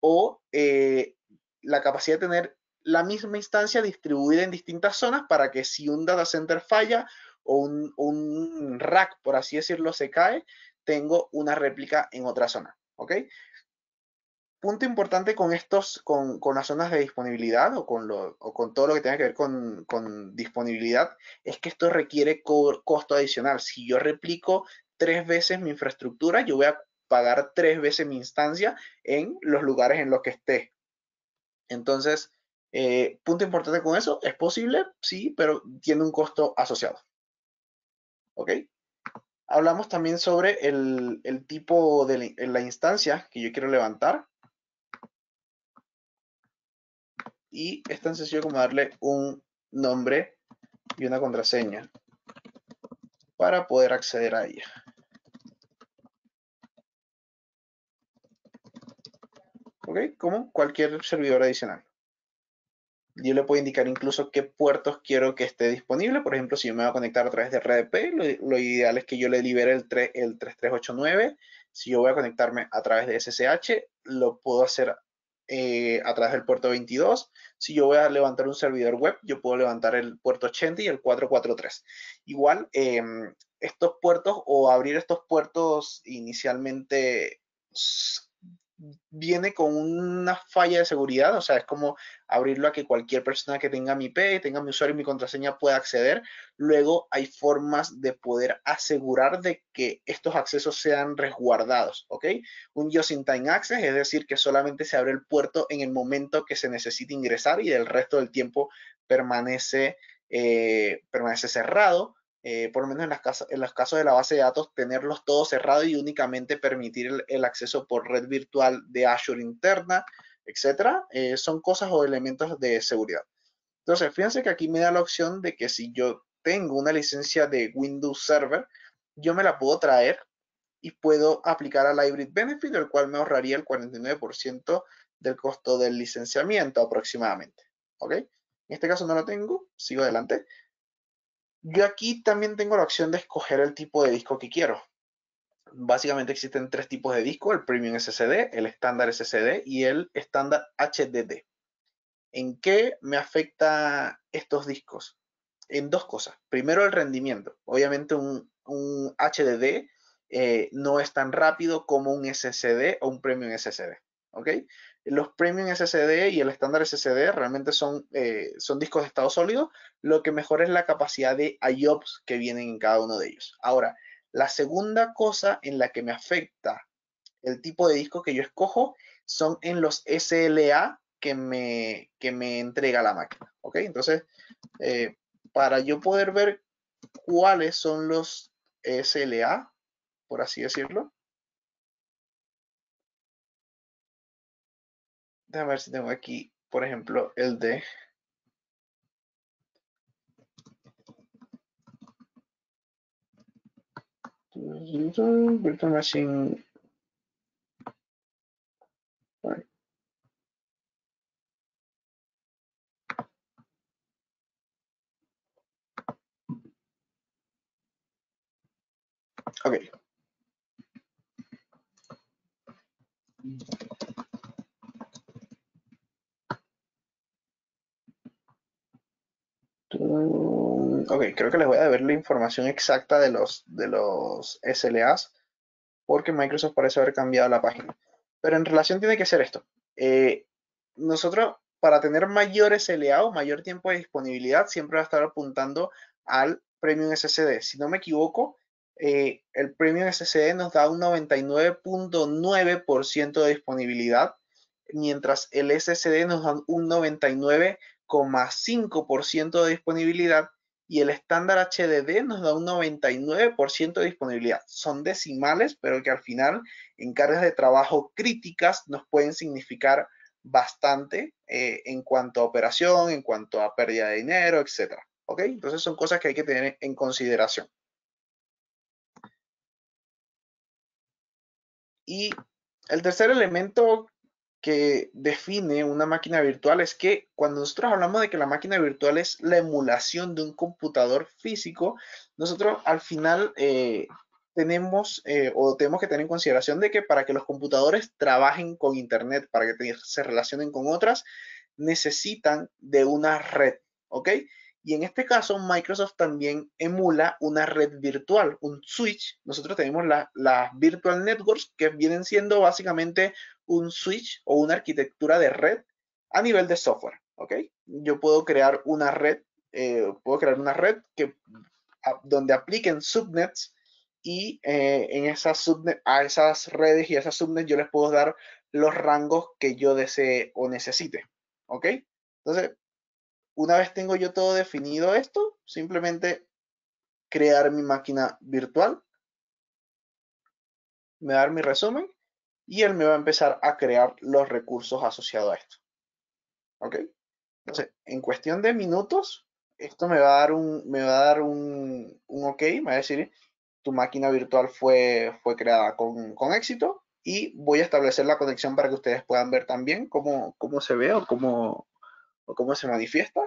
o eh, la capacidad de tener la misma instancia distribuida en distintas zonas para que si un data center falla o un, rack, por así decirlo, se cae, tengo una réplica en otra zona. ¿Ok? punto importante con estos, con, las zonas de disponibilidad o con, lo, o con todo lo que tenga que ver con, con disponibilidad, es que esto requiere costo adicional. Si yo replico tres veces mi infraestructura, yo voy a pagar tres veces mi instancia en los lugares en los que esté. Entonces, eh, punto importante con eso, es posible, sí, pero tiene un costo asociado. ¿Ok? Hablamos también sobre el, tipo de la, la instancia que yo quiero levantar. Y es tan sencillo como darle un nombre y una contraseña para poder acceder a ella. ¿Ok? Como cualquier servidor adicional yo le puedo indicar incluso qué puertos quiero que esté disponible. Por ejemplo, si yo me voy a conectar a través de RDP, lo, ideal es que yo le libere el, 3, el 3389. Si yo voy a conectarme a través de SSH, lo puedo hacer eh, a través del puerto 22. Si yo voy a levantar un servidor web, yo puedo levantar el puerto 80 y el 443. Igual, em, estos puertos o abrir estos puertos inicialmente viene con una falla de seguridad, o sea, es como abrirlo a que cualquier persona que tenga mi IP, tenga mi usuario y mi contraseña pueda acceder. Luego hay formas de poder asegurar de que estos accesos sean resguardados, ¿ok? Un just time access, es decir, que solamente se abre el puerto en el momento que se necesite ingresar y el resto del tiempo permanece, eh, permanece cerrado eh, por lo menos en, las en los casos de la base de datos, tenerlos todos cerrados y únicamente permitir el, acceso por red virtual de Azure interna, etcétera, eh, son cosas o elementos de seguridad. Entonces, fíjense que aquí me da la opción de que si yo tengo una licencia de Windows Server, yo me la puedo traer y puedo aplicar al Hybrid Benefit, el cual me ahorraría el 49% del costo del licenciamiento aproximadamente. ¿Ok? En este caso no lo tengo, sigo adelante. Yo aquí también tengo la opción de escoger el tipo de disco que quiero. Básicamente existen tres tipos de disco, el Premium SSD, el estándar SSD y el estándar HDD. ¿En qué me afecta estos discos? En dos cosas. Primero, el rendimiento. Obviamente un, HDD eh, no es tan rápido como un SSD o un Premium SSD. ¿ok? los premium SSD y el estándar SSD realmente son, eh, son discos de estado sólido, lo que mejor es la capacidad de IOPS que vienen en cada uno de ellos. Ahora, la segunda cosa en la que me afecta el tipo de disco que yo escojo son en los SLA que me, que me entrega la máquina. Entonces, eh, para yo poder ver cuáles son los SLA, por así decirlo, Déjame ver si tengo aquí, por ejemplo, el de... Virtual Machine. Okay. Ok, creo que les voy a deber la información exacta de los, de los SLAs porque Microsoft parece haber cambiado la página. Pero en relación tiene que ser esto. Eh, nosotros, para tener mayor SLA o mayor tiempo de disponibilidad, siempre va a estar apuntando al Premium SSD. Si no me equivoco, eh, el Premium SSD nos da un 99.9% de disponibilidad, mientras el SSD nos da un 99.5% de disponibilidad y el estándar HDD nos da un 99% de disponibilidad. Son decimales, pero que al final en cargas de trabajo críticas nos pueden significar bastante eh, en cuanto a operación, en cuanto a pérdida de dinero, etc. ¿Ok? Entonces son cosas que hay que tener en consideración. Y el tercer elemento que define una máquina virtual es que cuando nosotros hablamos de que la máquina virtual es la emulación de un computador físico, nosotros al final eh, tenemos eh, o tenemos que tener en consideración de que para que los computadores trabajen con Internet, para que se relacionen con otras, necesitan de una red, ¿ok? Y en este caso, Microsoft también emula una red virtual, un switch. Nosotros tenemos las virtual networks que vienen siendo básicamente un switch o una arquitectura de red a nivel de software, ¿ok? Yo puedo crear una red, eh, puedo crear una red que, donde apliquen subnets y eh, en esas a esas redes y a esas subnets yo les puedo dar los rangos que yo desee o necesite, ¿ok? Entonces, una vez tengo yo todo definido esto, simplemente crear mi máquina virtual, me dar mi resumen y él me va a empezar a crear los recursos asociados a esto. ¿Ok? Entonces, en cuestión de minutos, esto me va a dar un, me va a dar un, OK, me va a decir, tu máquina virtual fue, fue creada con, éxito y voy a establecer la conexión para que ustedes puedan ver también cómo, cómo se ve o cómo, o cómo se manifiesta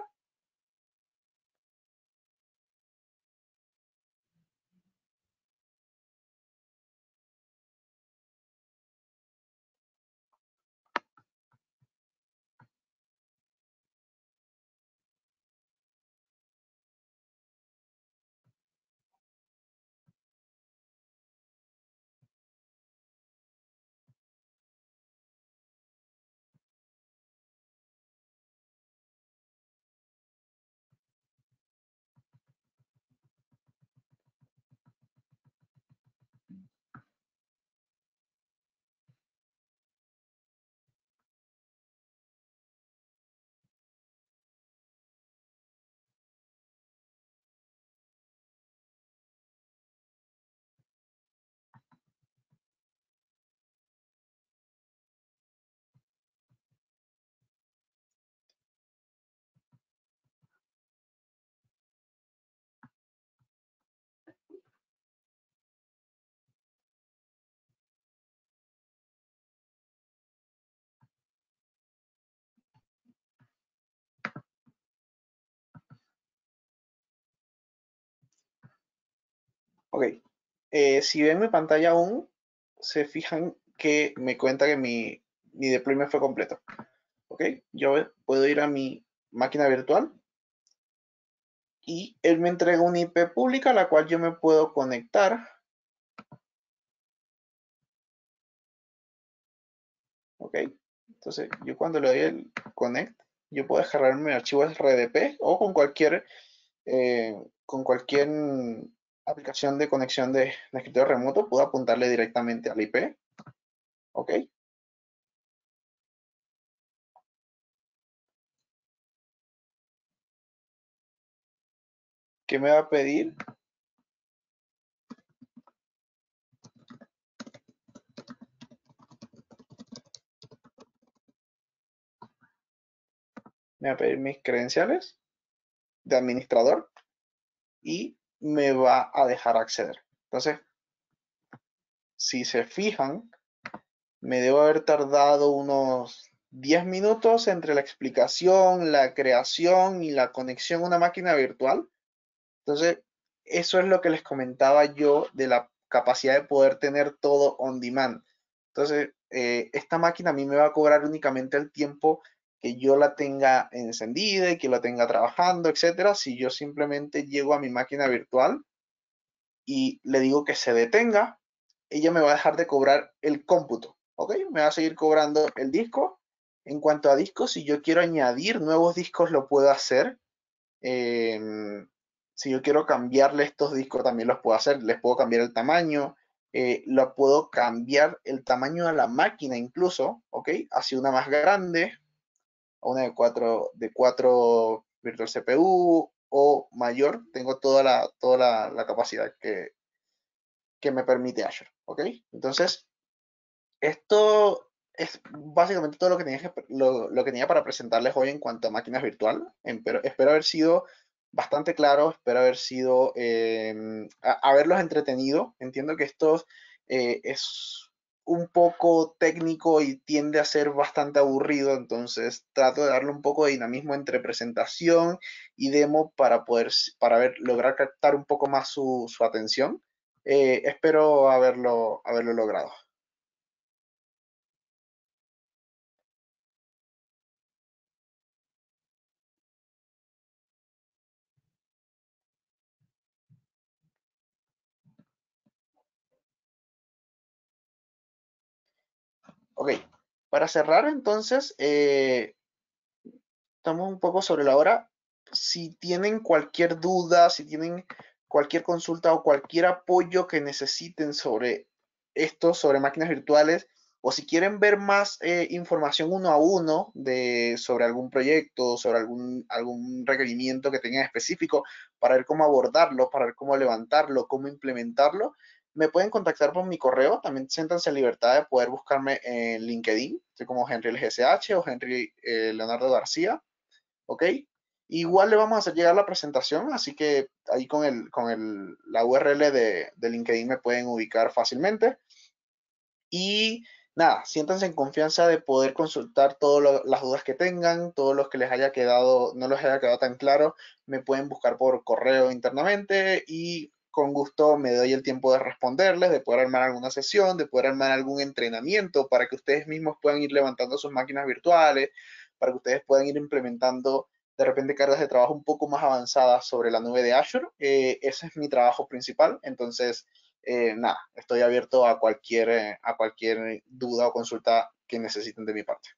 Ok, eh, si ven mi pantalla aún, se fijan que me cuenta que mi, mi deployment fue completo. Ok, yo puedo ir a mi máquina virtual y él me entrega una IP pública a la cual yo me puedo conectar. Ok, entonces yo cuando le doy el connect, yo puedo descargar mi archivo RDP o con cualquier, eh, con cualquier aplicación de conexión de, escritorio remoto, puedo apuntarle directamente al IP. ¿Ok? ¿Qué me va a pedir? Me va a pedir mis credenciales de administrador y me va a dejar acceder. Entonces, si se fijan, me debo haber tardado unos 10 minutos entre la explicación, la creación y la conexión a una máquina virtual. Entonces, eso es lo que les comentaba yo de la capacidad de poder tener todo on demand. Entonces, eh, esta máquina a mí me va a cobrar únicamente el tiempo que yo la tenga encendida y que la tenga trabajando, etcétera, si yo simplemente llego a mi máquina virtual y le digo que se detenga, ella me va a dejar de cobrar el cómputo, ¿ok? Me va a seguir cobrando el disco. En cuanto a discos, si yo quiero añadir nuevos discos, lo puedo hacer. Em, si yo quiero cambiarle estos discos, también los puedo hacer. Les puedo cambiar el tamaño, eh, lo puedo cambiar el tamaño de la máquina incluso, ¿ok? Hacia una más grande, una de cuatro, de cuatro virtual CPU o mayor, tengo toda la, toda la, capacidad que, que me permite Azure, ¿ok? Entonces, esto es básicamente todo lo que tenía, lo, lo que tenía para presentarles hoy en cuanto a máquinas virtuales, espero haber sido bastante claro, espero haber sido, eh, haberlos entretenido. Entiendo que esto eh, es un poco técnico y tiende a ser bastante aburrido, entonces trato de darle un poco de dinamismo entre presentación y demo para poder, para ver, lograr captar un poco más su, su atención. Eh, espero haberlo, haberlo logrado. Ok, para cerrar entonces, estamos eh, un poco sobre la hora. Si tienen cualquier duda, si tienen cualquier consulta o cualquier apoyo que necesiten sobre esto, sobre máquinas virtuales, o si quieren ver más eh, información uno a uno de, sobre algún proyecto, sobre algún, algún requerimiento que tengan específico, para ver cómo abordarlo, para ver cómo levantarlo, cómo implementarlo, me pueden contactar por mi correo, también siéntanse en libertad de poder buscarme en LinkedIn, Soy como Henry LGSH o Henry eh, Leonardo García, ¿ok? Igual le vamos a hacer llegar la presentación, así que ahí con, el, con la URL de, de LinkedIn me pueden ubicar fácilmente. Y nada, siéntanse en confianza de poder consultar todas las dudas que tengan, todos los que les haya quedado, no les haya quedado tan claro, me pueden buscar por correo internamente y con gusto me doy el tiempo de responderles, de poder armar alguna sesión, de poder armar algún entrenamiento para que ustedes mismos puedan ir levantando sus máquinas virtuales, para que ustedes puedan ir implementando de repente cargas de trabajo un poco más avanzadas sobre la nube de Azure. Eh, ese es mi trabajo principal. Entonces, eh, nada, estoy abierto a cualquier, eh, a cualquier duda o consulta que necesiten de mi parte.